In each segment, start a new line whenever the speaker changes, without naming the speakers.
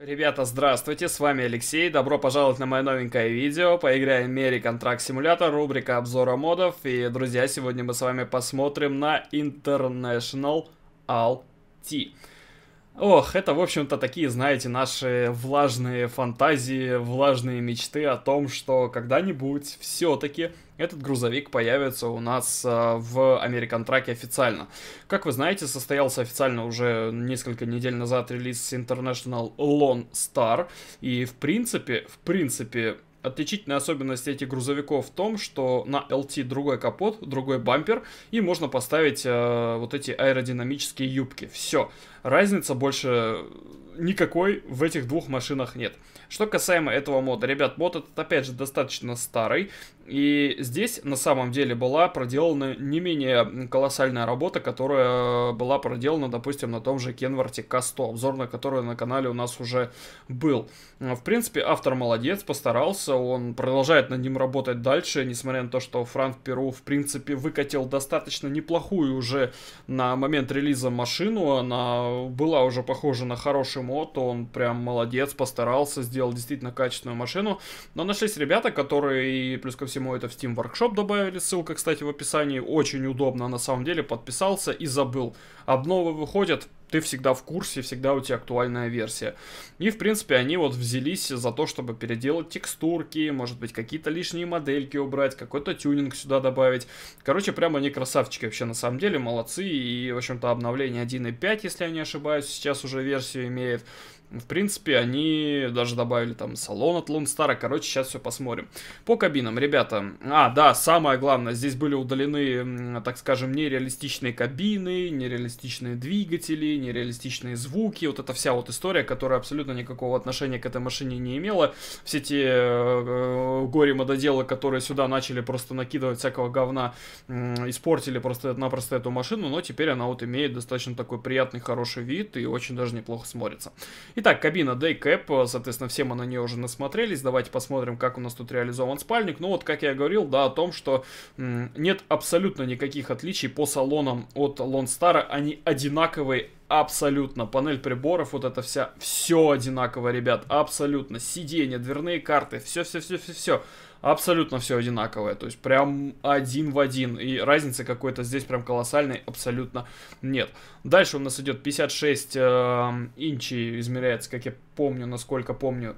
Ребята, здравствуйте, с вами Алексей, добро пожаловать на мое новенькое видео поиграем в Мери Контракт Симулятор. рубрика обзора модов, и, друзья, сегодня мы с вами посмотрим на International Alt. Ох, это, в общем-то, такие, знаете, наши влажные фантазии, влажные мечты о том, что когда-нибудь все-таки этот грузовик появится у нас а, в American Track официально. Как вы знаете, состоялся официально уже несколько недель назад релиз International Lone Star, и в принципе, в принципе, Отличительная особенность этих грузовиков в том, что на LT другой капот, другой бампер, и можно поставить э, вот эти аэродинамические юбки. Все. Разница больше никакой в этих двух машинах нет. Что касаемо этого мода, ребят, мод этот опять же достаточно старый, и здесь на самом деле была проделана не менее колоссальная работа, которая была проделана, допустим, на том же Кенварте К100, обзор на который на канале у нас уже был. В принципе, автор молодец, постарался, он продолжает над ним работать дальше, несмотря на то, что Франк Перу, в принципе, выкатил достаточно неплохую уже на момент релиза машину, она была уже похожа на хороший мод, он прям молодец, постарался, сделал действительно качественную машину, но нашлись ребята, которые, плюс ко всему, всему, это в Steam Workshop добавили. Ссылка, кстати, в описании. Очень удобно, на самом деле, подписался и забыл. Обновы выходят ты всегда в курсе, всегда у тебя актуальная версия. И, в принципе, они вот взялись за то, чтобы переделать текстурки, может быть, какие-то лишние модельки убрать, какой-то тюнинг сюда добавить. Короче, прямо они красавчики вообще на самом деле, молодцы. И, в общем-то, обновление 1.5, если я не ошибаюсь, сейчас уже версию имеет. В принципе, они даже добавили там салон от Лунстара. Короче, сейчас все посмотрим. По кабинам, ребята. А, да, самое главное, здесь были удалены, так скажем, нереалистичные кабины, нереалистичные двигатели, нереалистичные звуки, вот эта вся вот история, которая абсолютно никакого отношения к этой машине не имела. Все те э, э горе-мододелы, которые сюда начали просто накидывать всякого говна, э, испортили просто-напросто эту машину, но теперь она вот имеет достаточно такой приятный, хороший вид и очень даже неплохо смотрится. Итак, кабина Daycap, соответственно, все мы на нее уже насмотрелись, давайте посмотрим, как у нас тут реализован спальник. Ну вот, как я говорил, да, о том, что э, нет абсолютно никаких отличий по салонам от Lone Star, они одинаковые абсолютно. Панель приборов, вот это вся, все одинаково, ребят, абсолютно. Сиденья, дверные карты, все-все-все-все-все. Абсолютно все одинаковое, то есть прям один в один. И разницы какой-то здесь прям колоссальной абсолютно нет. Дальше у нас идет 56 э, инчи, измеряется, как я помню, насколько помню,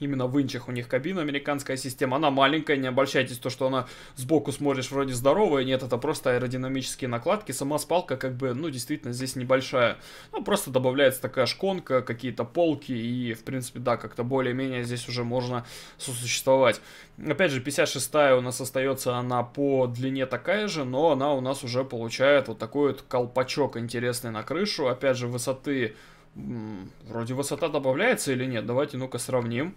Именно в инчах у них кабина, американская система. Она маленькая, не обольщайтесь, то, что она сбоку смотришь вроде здоровая. Нет, это просто аэродинамические накладки. Сама спалка как бы, ну, действительно здесь небольшая. Ну, просто добавляется такая шконка, какие-то полки и, в принципе, да, как-то более-менее здесь уже можно сосуществовать. Опять же, 56-я у нас остается она по длине такая же, но она у нас уже получает вот такой вот колпачок интересный на крышу. Опять же, высоты... Вроде высота добавляется или нет? Давайте ну-ка сравним.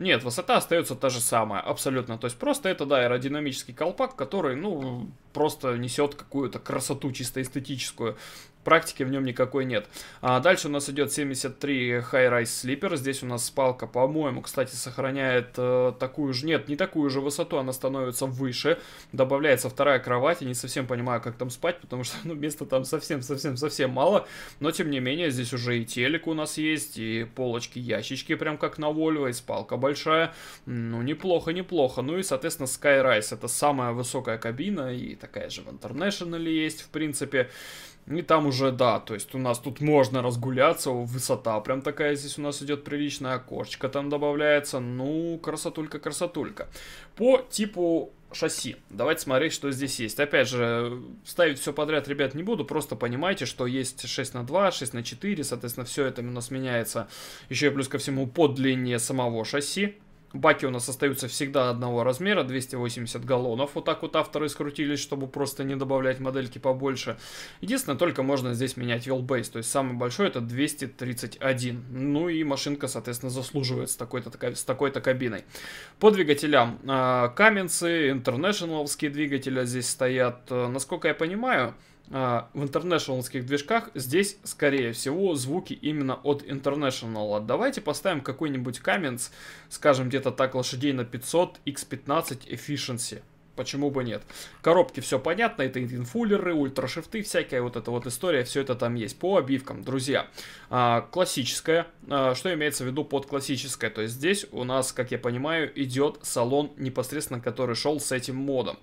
Нет, высота остается та же самая, абсолютно. То есть просто это, да, аэродинамический колпак, который, ну, просто несет какую-то красоту чисто эстетическую. Практики в нем никакой нет. А дальше у нас идет 73 High Rise Sleeper. Здесь у нас спалка, по-моему, кстати, сохраняет э, такую же... Нет, не такую же высоту, она становится выше. Добавляется вторая кровать. Я не совсем понимаю, как там спать, потому что ну, места там совсем-совсем-совсем мало. Но, тем не менее, здесь уже и телек у нас есть, и полочки, ящички, прям как на Volvo, и спалка большая. Ну, неплохо, неплохо. Ну и, соответственно, sky-rise Это самая высокая кабина, и такая же в International есть, в принципе. И там уже, да, то есть у нас тут можно разгуляться, высота прям такая здесь у нас идет приличная, окошечко там добавляется, ну, красотулька-красотулька. По типу шасси. Давайте смотреть, что здесь есть. Опять же, ставить все подряд, ребят, не буду, просто понимайте, что есть 6 на 2, 6 на 4, соответственно, все это у нас меняется еще и плюс ко всему по длине самого шасси. Баки у нас остаются всегда одного размера, 280 галлонов. Вот так вот авторы скрутились, чтобы просто не добавлять модельки побольше. Единственное, только можно здесь менять wheelbase, то есть самый большой это 231. Ну и машинка, соответственно, заслуживает с такой-то такой кабиной. По двигателям. Каменцы, интернешнловские двигатели здесь стоят. Насколько я понимаю, а, в интернешнлских движках здесь, скорее всего, звуки именно от интернешнла. Давайте поставим какой-нибудь каменс, скажем, где-то так лошадей на 500, x15 efficiency почему бы нет. Коробки все понятно, это инфулеры, ультрашифты, всякая вот эта вот история, все это там есть. По обивкам, друзья, а, классическая, а, что имеется в виду под классическое, то есть здесь у нас, как я понимаю, идет салон непосредственно, который шел с этим модом.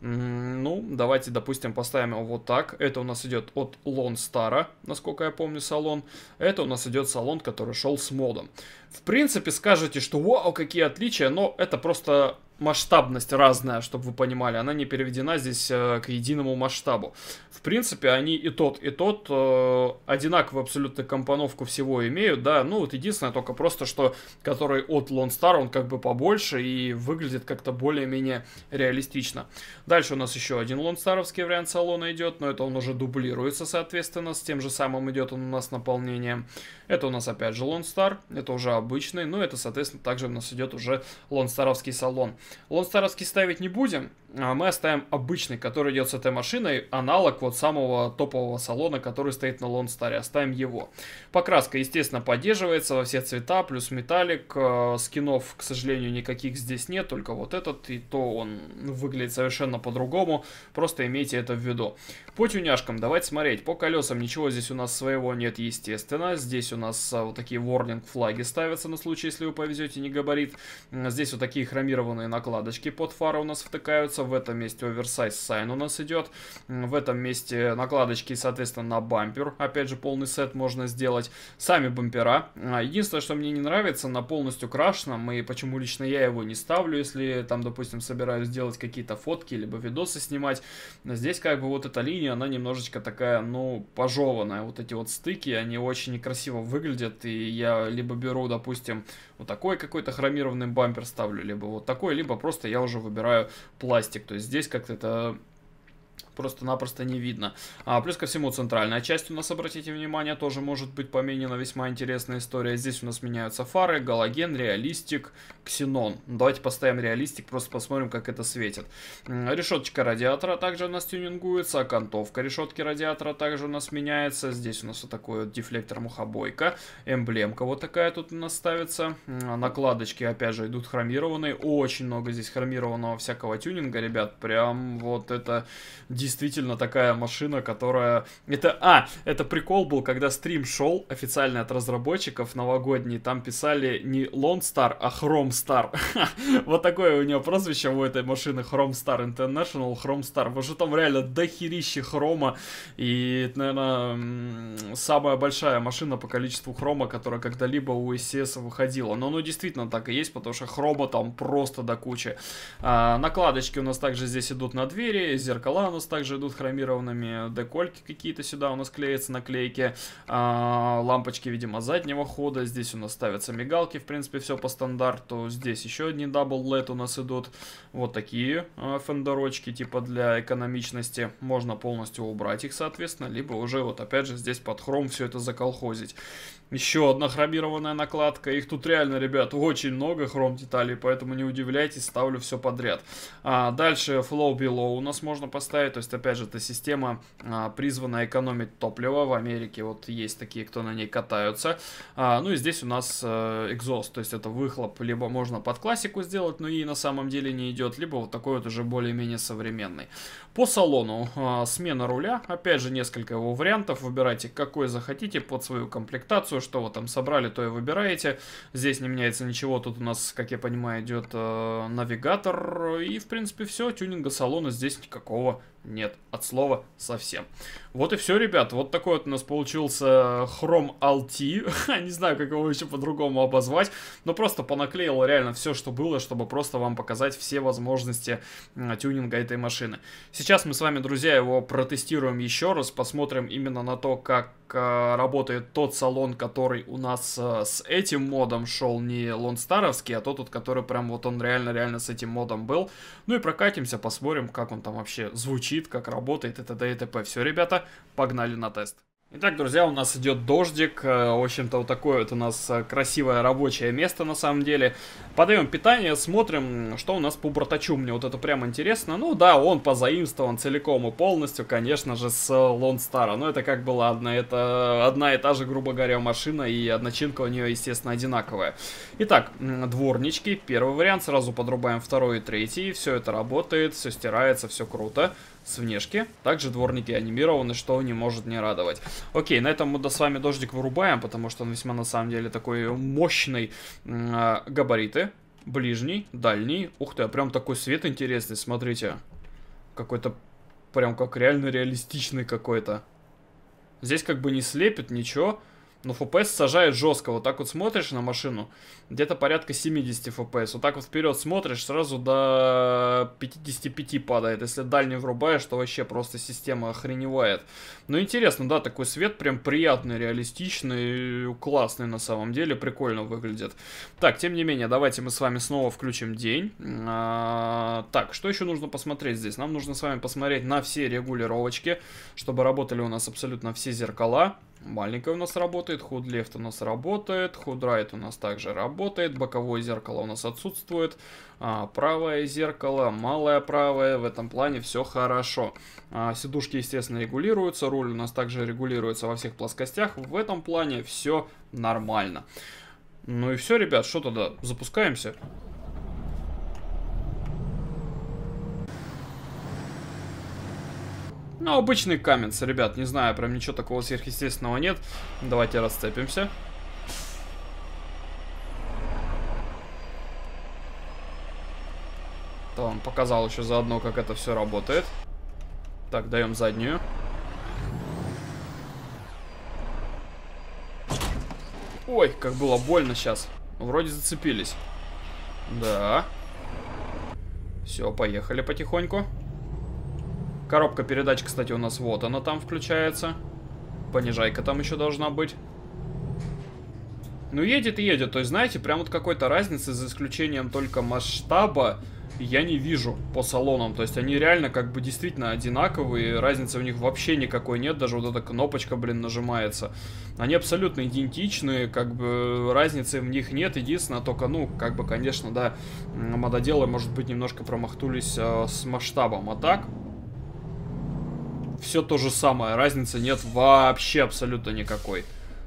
Ну, давайте, допустим, поставим его вот так. Это у нас идет от Lone Star, насколько я помню, салон. Это у нас идет салон, который шел с модом. В принципе, скажете, что вау, какие отличия, но это просто масштабность разная, чтобы вы понимали. Она не переведена здесь э, к единому масштабу. В принципе, они и тот, и тот э, одинаковую абсолютно компоновку всего имеют, да. Ну, вот единственное только просто, что который от Lone Star, он как бы побольше и выглядит как-то более-менее реалистично. Дальше у нас еще один Lone Starовский вариант салона идет, но это он уже дублируется, соответственно, с тем же самым идет он у нас наполнением. Это у нас опять же Lone Star, это уже обычный, но это, соответственно, также у нас идет уже Lone Starovский салон. Лонстаровский ставить не будем, а, мы оставим обычный, который идет с этой машиной, аналог вот самого топового салона, который стоит на Лонстаре, оставим его. Покраска, естественно, поддерживается во все цвета, плюс металлик, э, скинов, к сожалению, никаких здесь нет, только вот этот, и то он выглядит совершенно по-другому, просто имейте это в виду. По тюняшкам давайте смотреть, по колесам ничего здесь у нас своего нет, естественно, здесь у нас э, вот такие warning флаги ставятся на случай, если вы повезете не габарит, здесь вот такие хромированные накладочки под фары у нас втыкаются. В этом месте оверсайз сайн у нас идет. В этом месте накладочки, соответственно, на бампер. Опять же, полный сет можно сделать. Сами бампера. А, единственное, что мне не нравится, на полностью крашенном, и почему лично я его не ставлю, если там, допустим, собираюсь делать какие-то фотки, либо видосы снимать. Здесь как бы вот эта линия, она немножечко такая, ну, пожеванная. Вот эти вот стыки, они очень некрасиво выглядят, и я либо беру, допустим, вот такой какой-то хромированный бампер ставлю, либо вот такой, либо либо просто я уже выбираю пластик. То есть здесь как-то это просто-напросто не видно. А, плюс ко всему центральная часть у нас, обратите внимание, тоже может быть поменена. Весьма интересная история. Здесь у нас меняются фары, галоген, реалистик, ксенон. Давайте поставим реалистик, просто посмотрим, как это светит. Решеточка радиатора также у нас тюнингуется. Окантовка решетки радиатора также у нас меняется. Здесь у нас вот такой вот дефлектор-мухобойка. Эмблемка вот такая тут у нас ставится. Накладочки, опять же, идут хромированные. Очень много здесь хромированного всякого тюнинга, ребят. Прям вот это действительно такая машина, которая... Это, а, это прикол был, когда стрим шел официально от разработчиков новогодний, там писали не Lone Star, а Chrome Star. вот такое у нее прозвище у этой машины Chrome Star International, Chrome Star, потому что там реально дохерище хрома, и это, наверное, самая большая машина по количеству хрома, которая когда-либо у SES выходила. Но оно действительно так и есть, потому что хрома там просто до кучи. А, накладочки у нас также здесь идут на двери, зеркала у нас также идут хромированными декольки какие-то сюда у нас клеятся наклейки. А, лампочки, видимо, заднего хода. Здесь у нас ставятся мигалки, в принципе, все по стандарту. Здесь еще одни дабл LED у нас идут. Вот такие а, фендерочки, типа для экономичности. Можно полностью убрать их, соответственно, либо уже вот опять же здесь под хром все это заколхозить. Еще одна хромированная накладка. Их тут реально, ребят, очень много хром деталей, поэтому не удивляйтесь, ставлю все подряд. А, дальше Flow Below у нас можно поставить, есть, опять же, эта система а, призвана экономить топливо. В Америке вот есть такие, кто на ней катаются. А, ну и здесь у нас а, экзост, то есть это выхлоп. Либо можно под классику сделать, но и на самом деле не идет. Либо вот такой вот уже более-менее современный. По салону а, смена руля. Опять же, несколько его вариантов. Выбирайте, какой захотите под свою комплектацию. Что вы там собрали, то и выбираете. Здесь не меняется ничего. Тут у нас, как я понимаю, идет э, навигатор. И, в принципе, все. Тюнинга салона здесь никакого нет, от слова совсем. Вот и все, ребят. Вот такой вот у нас получился Chrome LT. Не знаю, как его еще по-другому обозвать. Но просто понаклеил реально все, что было, чтобы просто вам показать все возможности тюнинга этой машины. Сейчас мы с вами, друзья, его протестируем еще раз. Посмотрим именно на то, как э, работает тот салон, который у нас э, с этим модом шел. Не лонстаровский, а тот, вот, который прям вот он реально-реально с этим модом был. Ну и прокатимся, посмотрим, как он там вообще звучит, как работает и т.д. и т.п. Все, ребята, Погнали на тест. Итак, друзья, у нас идет дождик. Э, в общем-то, вот такое вот у нас э, красивое рабочее место, на самом деле. Подаем питание, смотрим, что у нас по братачу. Мне вот это прям интересно. Ну да, он позаимствован целиком и полностью, конечно же, с Лонстара. Но это как было одна, это одна и та же, грубо говоря, машина, и начинка у нее, естественно, одинаковая. Итак, дворнички. Первый вариант. Сразу подрубаем второй и третий. Все это работает, все стирается, все круто с внешки. Также дворники анимированы, что не может не радовать. Окей, на этом мы с вами дождик вырубаем, потому что он весьма на самом деле такой э, мощный э, габариты. Ближний, дальний. Ух ты, а прям такой свет интересный, смотрите. Какой-то прям как реально реалистичный какой-то. Здесь как бы не слепит ничего. Но ну, FPS сажает жестко. Вот так вот смотришь на машину, где-то порядка 70 FPS. Вот так вот вперед смотришь, сразу до 55 падает. Если дальний врубаешь, то вообще просто система охреневает. Ну, интересно, да, такой свет прям приятный, реалистичный, классный на самом деле, прикольно выглядит. Так, тем не менее, давайте мы с вами снова включим день. А, так, что еще нужно посмотреть здесь? Нам нужно с вами посмотреть на все регулировочки, чтобы работали у нас абсолютно все зеркала. Маленькая у нас работает, ход лефт у нас работает, ход райт right у нас также работает, боковое зеркало у нас отсутствует, а, правое зеркало, малое правое, в этом плане все хорошо. А, сидушки, естественно, регулируются, руль у нас также регулируется во всех плоскостях, в этом плане все нормально. Ну и все, ребят, что тогда, запускаемся? Ну, обычный каменс, ребят, не знаю, прям ничего такого сверхъестественного нет. Давайте расцепимся. То он показал еще заодно, как это все работает. Так, даем заднюю. Ой, как было больно сейчас. Ну, вроде зацепились. Да. Все, поехали потихоньку. Коробка передач, кстати, у нас вот она там включается. Понижайка там еще должна быть. Ну, едет и едет. То есть, знаете, прям вот какой-то разницы, за исключением только масштаба, я не вижу по салонам. То есть, они реально как бы действительно одинаковые. Разницы у них вообще никакой нет. Даже вот эта кнопочка, блин, нажимается. Они абсолютно идентичные, Как бы разницы в них нет. Единственное, только, ну, как бы, конечно, да, мододелы, может быть, немножко промахнулись э, с масштабом. А так, все то же самое. Разницы нет вообще абсолютно никакой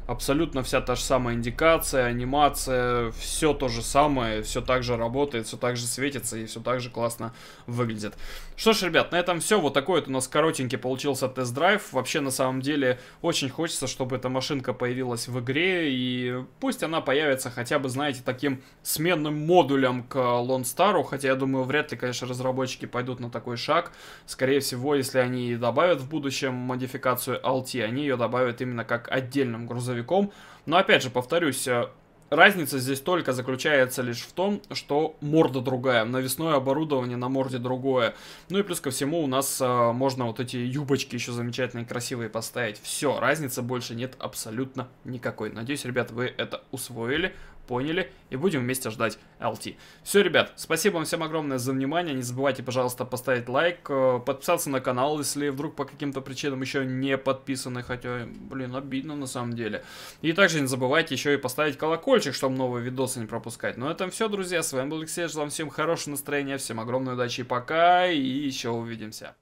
абсолютно вся та же самая индикация, анимация, все то же самое, все так же работает, все так же светится и все так же классно выглядит. Что ж, ребят, на этом все. Вот такой вот у нас коротенький получился тест-драйв. Вообще, на самом деле, очень хочется, чтобы эта машинка появилась в игре, и пусть она появится хотя бы, знаете, таким сменным модулем к Лонстару, хотя я думаю, вряд ли, конечно, разработчики пойдут на такой шаг. Скорее всего, если они добавят в будущем модификацию Alti, они ее добавят именно как отдельным грузовиком грузовиком. Но опять же, повторюсь, э, Разница здесь только заключается лишь в том, что морда другая, навесное оборудование на морде другое. Ну и плюс ко всему у нас э, можно вот эти юбочки еще замечательные, красивые поставить. Все, разницы больше нет абсолютно никакой. Надеюсь, ребят, вы это усвоили поняли и будем вместе ждать LT. Все, ребят, спасибо вам всем огромное за внимание. Не забывайте, пожалуйста, поставить лайк, э, подписаться на канал, если вдруг по каким-то причинам еще не подписаны, хотя, блин, обидно на самом деле. И также не забывайте еще и поставить колокольчик, чтобы новые видосы не пропускать. Ну, это все, друзья. С вами был Алексей, желаю всем хорошего настроения, всем огромной удачи и пока, и еще увидимся.